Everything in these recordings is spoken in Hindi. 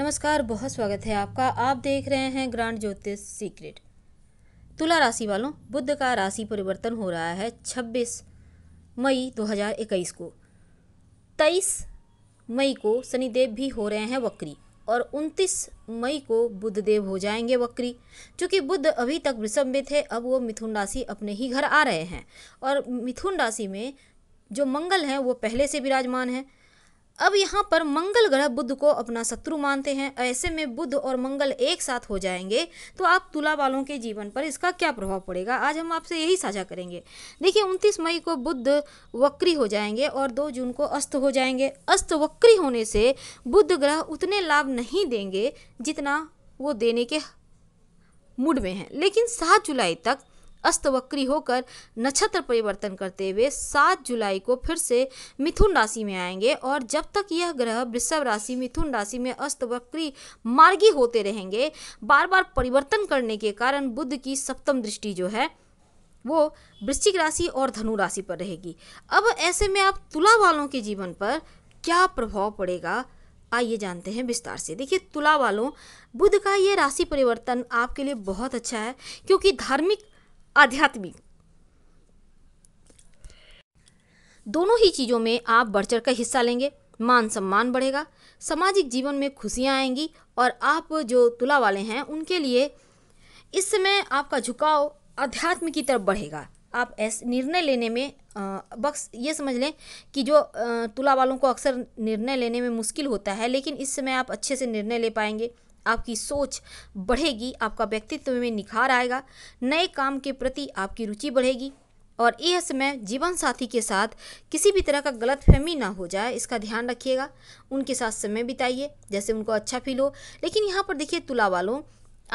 नमस्कार बहुत स्वागत है आपका आप देख रहे हैं ग्रांड ज्योतिष सीक्रेट तुला राशि वालों बुद्ध का राशि परिवर्तन हो रहा है 26 मई 2021 को 23 मई को शनिदेव भी हो रहे हैं वक्री और 29 मई को बुद्ध देव हो जाएंगे वक्री क्योंकि बुद्ध अभी तक वृषभ में थे अब वो मिथुन राशि अपने ही घर आ रहे हैं और मिथुन राशि में जो मंगल हैं वो पहले से विराजमान हैं अब यहाँ पर मंगल ग्रह बुद्ध को अपना शत्रु मानते हैं ऐसे में बुद्ध और मंगल एक साथ हो जाएंगे तो आप तुला वालों के जीवन पर इसका क्या प्रभाव पड़ेगा आज हम आपसे यही साझा करेंगे देखिए उनतीस मई को बुद्ध वक्री हो जाएंगे और दो जून को अस्त हो जाएंगे अस्त वक्री होने से बुद्ध ग्रह उतने लाभ नहीं देंगे जितना वो देने के मूड में हैं लेकिन सात जुलाई तक अस्तवक्री होकर नक्षत्र परिवर्तन करते हुए सात जुलाई को फिर से मिथुन राशि में आएंगे और जब तक यह ग्रह वृषभ राशि मिथुन राशि में अस्तवक्री मार्गी होते रहेंगे बार बार परिवर्तन करने के कारण बुद्ध की सप्तम दृष्टि जो है वो वृश्चिक राशि और धनु राशि पर रहेगी अब ऐसे में आप तुला वालों के जीवन पर क्या प्रभाव पड़ेगा आइए जानते हैं विस्तार से देखिए तुला वालों बुध का ये राशि परिवर्तन आपके लिए बहुत अच्छा है क्योंकि धार्मिक आध्यात्मिक दोनों ही चीज़ों में आप बढ़ चढ़ कर हिस्सा लेंगे मान सम्मान बढ़ेगा सामाजिक जीवन में खुशियाँ आएंगी और आप जो तुला वाले हैं उनके लिए इस समय आपका झुकाव अध्यात्म की तरफ बढ़ेगा आप ऐसे निर्णय लेने में बस ये समझ लें कि जो तुला वालों को अक्सर निर्णय लेने में मुश्किल होता है लेकिन इस समय आप अच्छे से निर्णय ले पाएंगे आपकी सोच बढ़ेगी आपका व्यक्तित्व में निखार आएगा नए काम के प्रति आपकी रुचि बढ़ेगी और यह समय जीवन साथी के साथ किसी भी तरह का गलत फहमी ना हो जाए इसका ध्यान रखिएगा उनके साथ समय बिताइए जैसे उनको अच्छा फील हो लेकिन यहाँ पर देखिए तुला वालों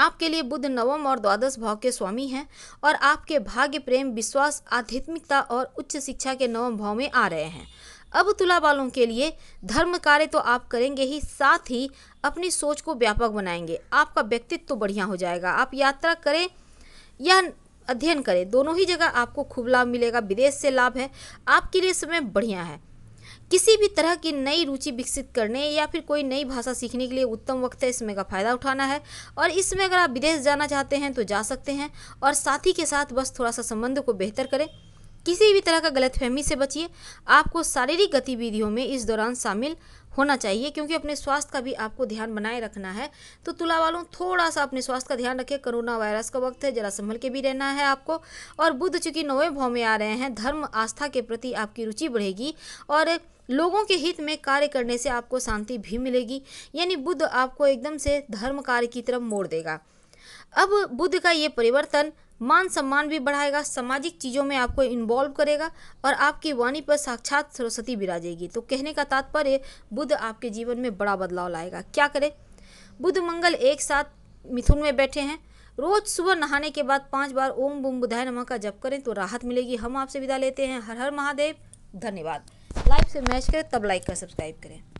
आपके लिए बुद्ध नवम और द्वादश भाव के स्वामी हैं और आपके भाग्य प्रेम विश्वास आध्यात्मिकता और उच्च शिक्षा के नवम भाव में आ रहे हैं अब तुला वालों के लिए धर्म कार्य तो आप करेंगे ही साथ ही अपनी सोच को व्यापक बनाएंगे आपका व्यक्तित्व तो बढ़िया हो जाएगा आप यात्रा करें या अध्ययन करें दोनों ही जगह आपको खूब लाभ मिलेगा विदेश से लाभ है आपके लिए समय बढ़िया है किसी भी तरह की नई रुचि विकसित करने या फिर कोई नई भाषा सीखने के लिए उत्तम वक्त है इसमें का फ़ायदा उठाना है और इसमें अगर आप विदेश जाना चाहते हैं तो जा सकते हैं और साथी के साथ बस थोड़ा सा संबंध को बेहतर करें किसी भी तरह का गलतफहमी से बचिए आपको शारीरिक गतिविधियों में इस दौरान शामिल होना चाहिए क्योंकि अपने स्वास्थ्य का भी आपको ध्यान बनाए रखना है तो तुला वालों थोड़ा सा अपने स्वास्थ्य का ध्यान रखें कोरोना वायरस का वक्त है जरा संभल के भी रहना है आपको और बुद्ध चूंकि नौवें भाव में आ रहे हैं धर्म आस्था के प्रति आपकी रुचि बढ़ेगी और लोगों के हित में कार्य करने से आपको शांति भी मिलेगी यानी बुद्ध आपको एकदम से धर्म कार्य की तरफ मोड़ देगा अब बुद्ध का ये परिवर्तन मान सम्मान भी बढ़ाएगा सामाजिक चीज़ों में आपको इन्वॉल्व करेगा और आपकी वाणी पर साक्षात सरस्वती विराजेगी तो कहने का तात्पर्य बुद्ध आपके जीवन में बड़ा बदलाव लाएगा क्या करें बुद्ध मंगल एक साथ मिथुन में बैठे हैं रोज सुबह नहाने के बाद पांच बार ओम बुम बुधाय नमः का जप करें तो राहत मिलेगी हम आपसे विदा लेते हैं हर हर महादेव धन्यवाद लाइव से मैच करें तब लाइक कर सब्सक्राइब करें